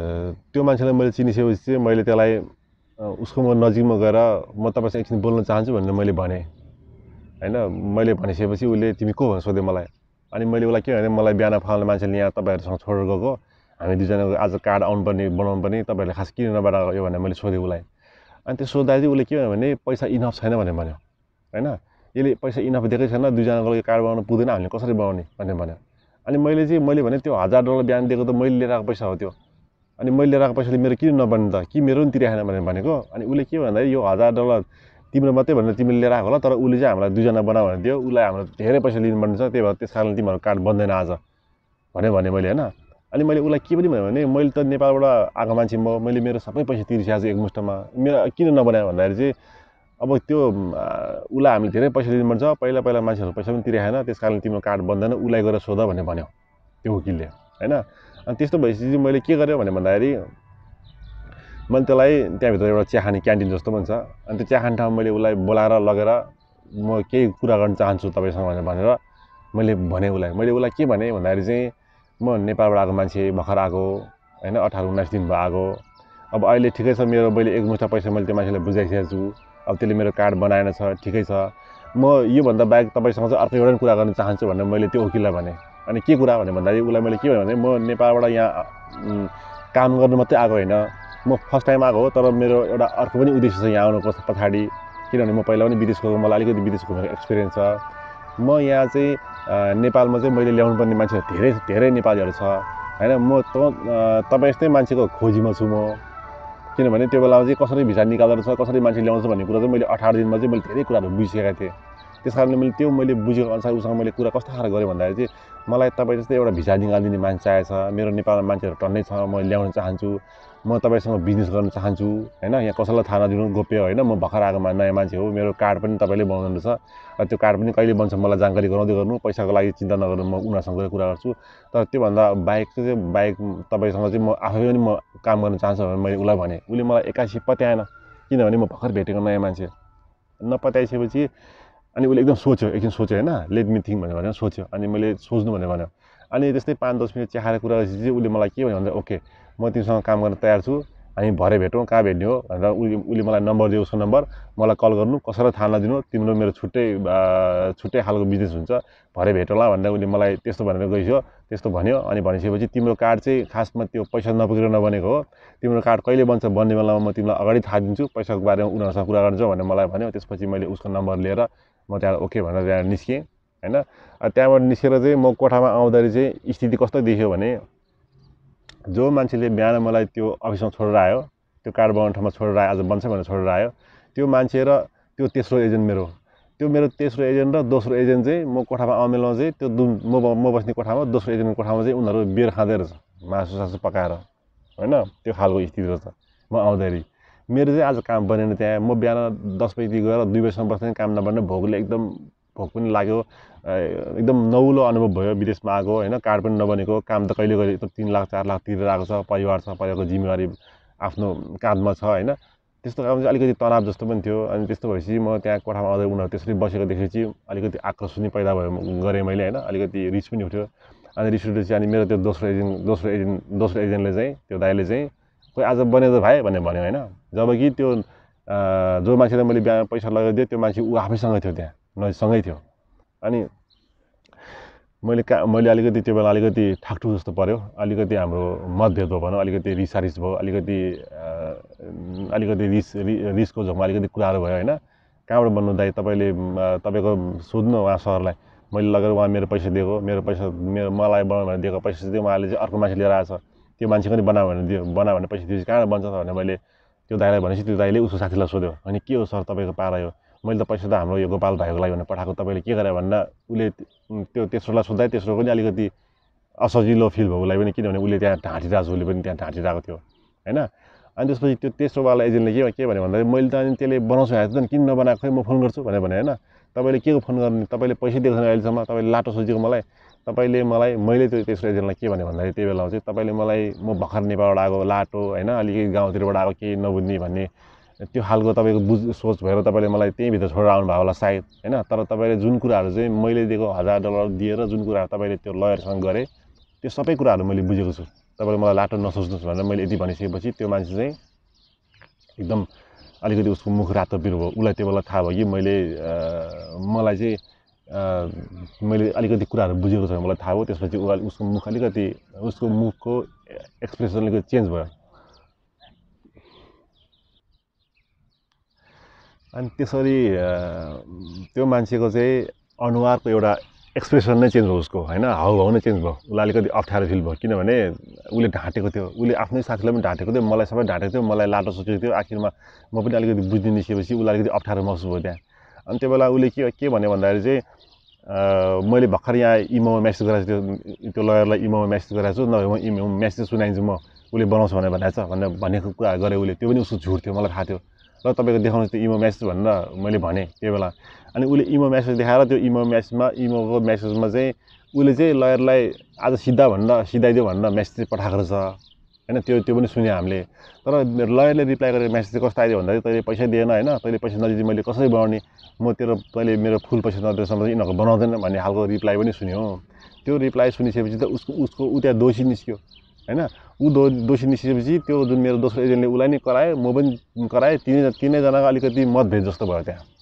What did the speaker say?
त्यो मान्छेलाई मैले चिनिसकेपछि चाहिँ मैले त्यसलाई उसको म नजिकमा गएर म तपाईँसँग एकछिन बोल्न चाहन्छु भनेर मैले भनेँ होइन मैले भनिसकेपछि उसले तिमी को भनेर सोध्यो मलाई अनि मैले उसलाई के भने मलाई बिहान फलाउने मान्छेले यहाँ तपाईँहरूसँग छोडेर गएको हामी दुईजनाको आज कार्ड आउनुपर्ने बनाउनु पर्ने तपाईँहरूले खास किन नबाट यो भनेर मैले सोधेँ उसलाई अनि त्यो सोद्धा चाहिँ उसले के भन्यो भने पैसा इनफ छैन भनेर भन्यो होइन यसले पैसा इनफ दिएकै छैन दुईजनाको लागि कार्ड बनाउनु पुग्दैन हामीले कसरी बनाउने भनेर भन्यो अनि मैले चाहिँ मैले भने त्यो हजार डलर बिहान दिएको त मैले लिएर आएको पैसा हो त्यो अनि मैले लिएर आएको पैसाले मेरो किन नबन्ने त कि मेरो पनि तिरिरहेन भनेर भनेको अनि उसले के भन्दाखेरि यो हजार डलर तिम्रो मात्रै भनेर तिमीले लिएर आएको होला तर उसले चाहिँ हामीलाई दुईजना भने दियो उसलाई हाम्रो धेरै पैसा लिनुपर्ने छ त्यही भएर त्यस कारण तिमीहरू कार्ड बन्दैन आज भनेर भने मैले होइन अनि मैले उसलाई के पनि भने भने मैले त नेपालबाट आएको मान्छे म मैले मेरो सबै पैसा छु एकमुष्टमा मेरो किन नबनायो भन्दाखेरि चाहिँ अब त्यो उसलाई हामीले धेरै पैसा लिनुपर्छ पहिला पहिला मान्छेहरू पैसा पनि तिरेको त्यस कारण तिम्रो कार्ड बन्दैन उसलाई गएर सोध भनेर भन्यो त्यो वकिलले होइन अनि त्यस्तो भएपछि चाहिँ मैले के गरेँ भने भन्दाखेरि मैले त्यसलाई त्यहाँभित्र एउटा चिया खाने क्यान्टिन जस्तो पनि छ अनि त्यो चिया खाने ठाउँमा मैले उसलाई बोलाएर लगेर म केही कुरा गर्न चाहन्छु तपाईँसँग भनेर मैले भनेँ उसलाई मैले उसलाई के भनेँ भन्दाखेरि चाहिँ म नेपालबाट आएको मान्छे भर्खर आएको होइन अठार उन्नाइस दिन भयो आएको अब अहिले ठिकै छ मेरो मैले एकमुष्ट पैसा मैले त्यो मान्छेलाई बुझाइसकेको छु अब त्यसले मेरो कार्ड बनाएन छ ठिकै छ म योभन्दा बाहेक तपाईँसँग चाहिँ अर्को एउटा कुरा गर्न चाहन्छु भनेर मैले त्यो वकिललाई भनेँ अनि के कुरा भने भन्दाखेरि उसलाई मैले के भने भने म नेपालबाट यहाँ काम गर्नु मात्रै आएको होइन म फर्स्ट टाइम आएको हो तर मेरो एउटा अर्को पनि उद्देश्य छ यहाँ आउनु पछाडि किनभने म पहिला पनि विदेश गएको मलाई अलिकति विदेश घुमेको एक्सपिरियन्स छ म यहाँ चाहिँ नेपालमा चाहिँ मैले ल्याउनु पर्ने मान्छेहरू धेरै धेरै नेपालीहरू छ होइन म त तपाईँ यस्तै मान्छेको खोजीमा छु म किनभने त्यो बेलामा चाहिँ कसरी भिसा निकाल्दो रहेछ कसरी मान्छे ल्याउँछ भन्ने कुरा चाहिँ मैले अठार दिनमा चाहिँ मैले धेरै कुराहरू बुझिसकेको थिएँ त्यस कारणले मैले त्यो मैले बुझेको अनुसार उसँग मैले कुरा कस्तो खालको गरेँ भन्दाखेरि चाहिँ मलाई तपाईँ जस्तै एउटा भिसा निकालिदिने मान्छे आएछ मेरो नेपालमा मान्छेहरू टन्नै छ म ल्याउन चाहन्छु म तपाईँसँग बिजनेस गर्न चाहन्छु होइन यहाँ कसैलाई थाहा नदिनु गोप्य होइन म भर्खर आएको नयाँ मान्छे हो मेरो कार्ड पनि तपाईँले बनाउनु रहेछ र त्यो कार्ड पनि कहिले बन्छ मलाई जानकारी गराउँदै गर्नु पैसाको लागि चिन्ता नगर्नु म उनीहरूसँग गएर कुरा गर्छु तर त्योभन्दा बाहेक चाहिँ बाइक तपाईँसँग चाहिँ म आफै पनि म काम गर्न चाहन्छु भनेर मैले उसलाई भनेँ उसले मलाई एक्कासी पत्याएन किनभने म भर्खर भेटेको नयाँ मान्छे नपत्याइसकेपछि अनि उसले एकदम सोच्यो एकछिन सोच्यो होइन लेट मी थिङ भनेर भनेर सोच्यो अनि मैले सोच्नु भनेर भन्यो अनि त्यस्तै पाँच दस मिनट च्याहाएर कुरा गरेपछि चाहिँ उसले मलाई के भन्यो भन्दा ओके म तिमीसँग काम गर्न तयार छु हामी भरे भेटौँ कहाँ भेट्ने हो भनेर उसले उसले मलाई नम्बर दियो उसको नम्बर मलाई कल गर्नु कसैलाई थाहा नदिनु तिम्रो मेरो छुट्टै छुट्टै खालको बिजनेस हुन्छ भरे भेटौँला भनेर उसले मलाई त्यस्तो भनेर गइसक्यो त्यस्तो भन्यो अनि भनिसकेपछि तिम्रो कार्ड चाहिँ खासमा त्यो पैसा नपुगेर नबनेको हो तिम्रो कार्ड कहिले बन्छ बन्ने बेलामा म तिमीलाई अगाडि थाहा दिन्छु पैसाको बारेमा उनीहरूसँग कुरा गर्छु भनेर मलाई भन्यो त्यसपछि मैले उसको नम्बर लिएर म त्यहाँबाट ओके भनेर त्यहाँबाट निस्केँ होइन त्यहाँबाट निस्केर चाहिँ म कोठामा आउँदाखेरि चाहिँ स्थिति कस्तो देख्यो भने जो मान्छेले बिहान मलाई त्यो अफिसमा छोडेर आयो त्यो कार्ड बनाउने ठाउँमा छोडेर आयो आज बन्छ भनेर छोडेर आयो त्यो मान्छे र त्यो तेस्रो एजेन्ट मेरो त्यो मेरो तेस्रो एजेन्ट र दोस्रो एजेन्ट चाहिँ म कोठामा आउँ चाहिँ त्यो दु म म बस्ने कोठामा दोस्रो एजेन्टको कोठामा चाहिँ उनीहरू बियर खाँदै रहेछ मासु सासु पकाएर होइन त्यो खालको स्थिति रहेछ म आउँदाखेरि मेरो चाहिँ आज काम बनेन त्यहाँ म बिहान दस बजीदेखि गएर दुई बजीसम्म बस्ने काम नबन्ने भोकले एकदम भोक पनि लाग्यो एकदम नौलो अनुभव भयो विदेशमा आएको होइन कार्ड पनि नबनेको काम त कहिले कहिले एकदम तिन लाख चार लाख तिरेर आएको छ परिवार छ परिवारको जिम्मेवारी आफ्नो काँधमा छ होइन त्यस्तो काम चाहिँ अलिकति तनाव जस्तो पनि थियो अनि त्यस्तो भएपछि म त्यहाँ कोठामा आउँदै उनीहरू त्यसरी बसेको देखेपछि अलिकति आक्रोश पनि पैदा भयो गरेँ मैले होइन अलिकति रिस पनि उठ्यो अनि रिस उठेपछि अनि मेरो त्यो दोस्रो एजेन्ट दोस्रो एजेन्ट दोस्रो एजेन्टले चाहिँ त्यो दाइले चाहिँ खोइ आज बने त भाइ भनेर भन्यो होइन जब कि त्यो जो मान्छेलाई मैले बिहान पैसा दिएँ त्यो मान्छे ऊ आफैसँग थियो त्यहाँ न थियो अनि मैले का मैले अलिकति त्यो बेला अलिकति ठाकठुक जस्तो पऱ्यो अलिकति हाम्रो मतभेद भयो भनौँ अलिकति रिसारिस भयो अलिकति अलिकति रिस रि रिसको झोकमा अलिकति कुराहरू भयो होइन कहाँबाट भन्नु दाइ तपाईँले तपाईँको सोध्नु उहाँ सरलाई मैले लगेर उहाँ मेरो पैसा दिएको मेरो पैसा मेरो मलाई बनाउनु भनेर दिएको पैसा चाहिँ उहाँले चाहिँ अर्को मान्छे लिएर आएछ त्यो मान्छे पनि बनायो भने दियो बनायो भने पैसा दिएपछि कहाँबाट बन्छ त भने मैले त्यो दाइलाई भनेपछि त्यो दाइले उसको साथीलाई सोध्यो अनि के हो सर तपाईँको पारा यो मैले त पैसा त हाम्रो यो गोपाल भाइको लागि भने पठाएको तपाईँले के गरे भन्दा उसले त्यो तेस्रोलाई सोद्धा तेस्रो पनि अलिकति असजिलो फिल भयो लागि पनि किनभने उसले त्यहाँ ढाँटिरहेको छ उसले पनि त्यहाँ ढाँटिरहेको थियो होइन अनि त्यसपछि त्यो तेस्रोवाला एजेन्टले के के भन्यो भन्दाखेरि मैले त अनि त्यसले बनाउँछु आएको थिएँ किन नबनाएको खै म फोन गर्छु भनेर भने होइन तपाईँले के फोन गर्ने तपाईँले पैसा दिएको छैन अहिलेसम्म तपाईँले लाटो सोचेको मलाई तपाईँले मलाई मैले त्यो त्यसको एजेन्टलाई के भने भन्दाखेरि त्यही बेला चाहिँ तपाईँले मलाई म भर्खर नेपालबाट आएको लाटो होइन अलिकति गाउँतिरबाट आएको केही नबुझ्ने भन्ने त्यो खालको तपाईँको बुझ सोच भएर तपाईँले मलाई त्यहीँभित्र छोडेर आउनुभयो होला सायद होइन तर तपाईँले जुन कुराहरू चाहिँ मैले दिएको हजार डलर दिएर जुन कुराहरू तपाईँले त्यो लयरसँग गरेँ त्यो सबै कुराहरू मैले बुझेको छु तपाईँले मलाई लाटो नसोच्नुहोस् भनेर मैले यति भनिसकेपछि त्यो मान्छे चाहिँ एकदम अलिकति उसको मुख रातो बिरुवा उसलाई त्यो बेला थाहा भयो कि मैले मलाई चाहिँ मैले अलिकति कुराहरू बुझेको छ मलाई थाहा भयो त्यसपछि ऊ उसको मुख अलिकति उसको मुखको एक्सप्रेसन अलिकति चेन्ज भयो अनि त्यसरी त्यो मान्छेको चाहिँ अनुहारको एउटा एक्सप्रेसन नै चेन्ज भयो उसको होइन हाउभाउ नै चेन्ज भयो उसलाई अलिकति अप्ठ्यारो फिल भयो किनभने उसले ढाँटेको थियो उसले आफ्नै साथीलाई पनि ढाँटेको थियो मलाई सबै ढाँटेको थियो मलाई लाटो सोचेको थियो आखिरमा म पनि अलिकति बुझिदिनु निस्केपछि उसलाई अलिकति अप्ठ्यारो महसुस भयो त्यहाँ अनि त्यो बेला उसले के के भन्यो भन्दाखेरि चाहिँ मैले भर्खर यहाँ इमोमा म्यासेज गराएको छु त्यो त्यो लयरलाई इमोमा म्यासेज गराएको छु नभए म इमो म्यासेज सुनाइदिन्छु म उसले बनाउँछु भनेर भनेको छ भनेर भनेको कुरा गरेँ उसले त्यो पनि उसको झुट थियो मलाई थाहा थियो ल तपाईँको देखाउनुहोस् त्यो इमो म्यासेज भनेर मैले भनेँ त्यो बेला अनि उसले इमो म्यासेज देखाएर त्यो इमो म्यासेजमा इमोको म्यासेजमा चाहिँ उसले चाहिँ लयरलाई आज सिधा भनेर सिधाइदियो भनेर म्यासेज पठाएको रहेछ होइन त्यो त्यो पनि सुन्यो हामीले तर लयरले रिप्लाई गरेर म्यासेज चाहिँ कस्तो आयो भन्दाखेरि तैँले पैसा दिएन होइन तैँले पैसा नदिँदै मैले कसरी बनाउने म तेरो तैँले मेरो फुल पैसा नदिएसम्म यिनीहरूको बनाउँदैन भन्ने खालको रिप्लाई पनि सुन्यो त्यो रिप्लाई सुनिसकेपछि त उसको उसको ऊ त्यहाँ दोषी निस्क्यो होइन ऊ दो दोषी निस्केपछि त्यो जुन मेरो दोस्रो एजेन्टले उसलाई नै करायो म पनि कराएँ तिनै तिनैजनाको अलिकति मतभेद जस्तो भयो त्यहाँ